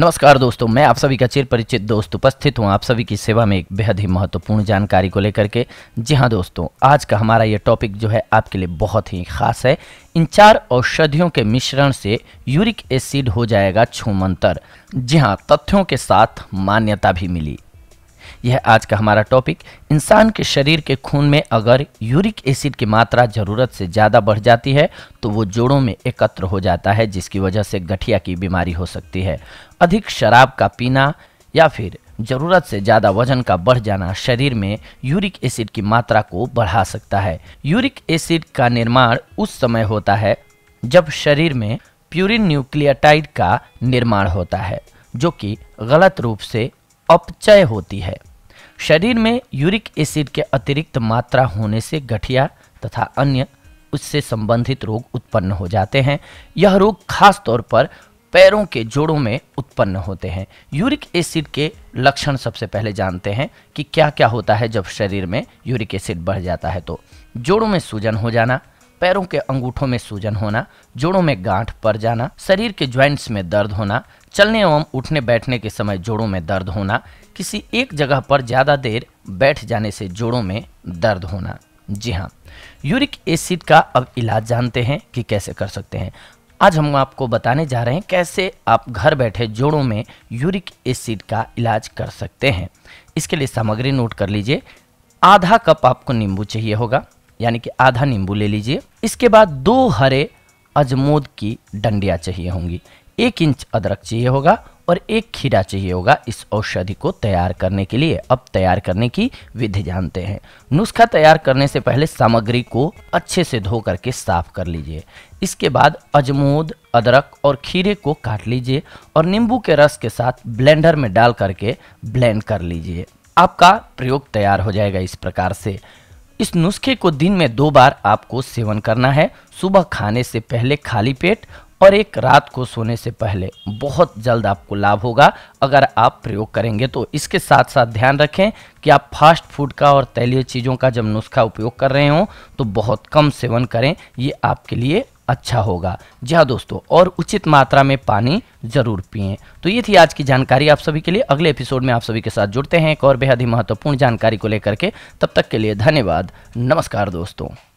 नमस्कार दोस्तों मैं आप सभी का चिर परिचित दोस्त उपस्थित हूँ आप सभी की सेवा में एक बेहद ही महत्वपूर्ण जानकारी को लेकर के जी हाँ दोस्तों आज का हमारा ये टॉपिक जो है आपके लिए बहुत ही खास है इन चार औषधियों के मिश्रण से यूरिक एसिड हो जाएगा छूमंतर जी हाँ तथ्यों के साथ मान्यता भी मिली यह आज का हमारा टॉपिक इंसान के शरीर के खून में अगर यूरिक एसिड की मात्रा ज़रूरत से ज़्यादा बढ़ जाती है तो वो जोड़ों में एकत्र हो जाता है जिसकी वजह से गठिया की बीमारी हो सकती है अधिक शराब का पीना या फिर ज़रूरत से ज़्यादा वजन का बढ़ जाना शरीर में यूरिक एसिड की मात्रा को बढ़ा सकता है यूरिक एसिड का निर्माण उस समय होता है जब शरीर में प्यूरिन न्यूक्लियोटाइड का निर्माण होता है जो कि गलत रूप से अपचय होती है शरीर में यूरिक एसिड के अतिरिक्त मात्रा होने से गठिया तथा अन्य उससे संबंधित रोग उत्पन्न हो जाते हैं यह रोग खास तौर पर पैरों के जोड़ों में उत्पन्न होते हैं यूरिक एसिड के लक्षण सबसे पहले जानते हैं कि क्या क्या होता है जब शरीर में यूरिक एसिड बढ़ जाता है तो जोड़ों में सूजन हो जाना पैरों के अंगूठों में सूजन होना जोड़ों में गांठ पड़ जाना शरीर के ज्वाइंट्स में दर्द होना चलने एवं उठने बैठने के समय जोड़ों में दर्द होना किसी एक जगह पर ज़्यादा देर बैठ जाने से जोड़ों में दर्द होना जी हाँ यूरिक एसिड का अब इलाज जानते हैं कि कैसे कर सकते हैं आज हम आपको बताने जा रहे हैं कैसे आप घर बैठे जोड़ों में यूरिक एसिड का इलाज कर सकते हैं इसके लिए सामग्री नोट कर लीजिए आधा कप आपको नींबू चाहिए होगा यानी कि आधा नींबू ले लीजिए इसके बाद दो हरे अजमोद की डंडियाँ चाहिए होंगी एक इंच अदरक चाहिए होगा और एक खीरा चाहिए होगा इस औषधि को तैयार करने के लिए अब तैयार करने की विधि जानते हैं नुस्खा तैयार करने से पहले सामग्री को अच्छे से धो करके साफ कर लीजिए इसके बाद अजमोद अदरक और खीरे को काट लीजिए और नींबू के रस के साथ ब्लेंडर में डाल करके ब्लेंड कर लीजिए आपका प्रयोग तैयार हो जाएगा इस प्रकार से इस नुस्खे को दिन में दो बार आपको सेवन करना है सुबह खाने से पहले खाली पेट और एक रात को सोने से पहले बहुत जल्द आपको लाभ होगा अगर आप प्रयोग करेंगे तो इसके साथ साथ ध्यान रखें कि आप फास्ट फूड का और तैलीय चीज़ों का जब नुस्खा उपयोग कर रहे हो तो बहुत कम सेवन करें ये आपके लिए अच्छा होगा जी हाँ दोस्तों और उचित मात्रा में पानी ज़रूर पिए तो ये थी आज की जानकारी आप सभी के लिए अगले एपिसोड में आप सभी के साथ जुड़ते हैं एक और बेहद ही महत्वपूर्ण जानकारी को लेकर के तब तक के लिए धन्यवाद नमस्कार दोस्तों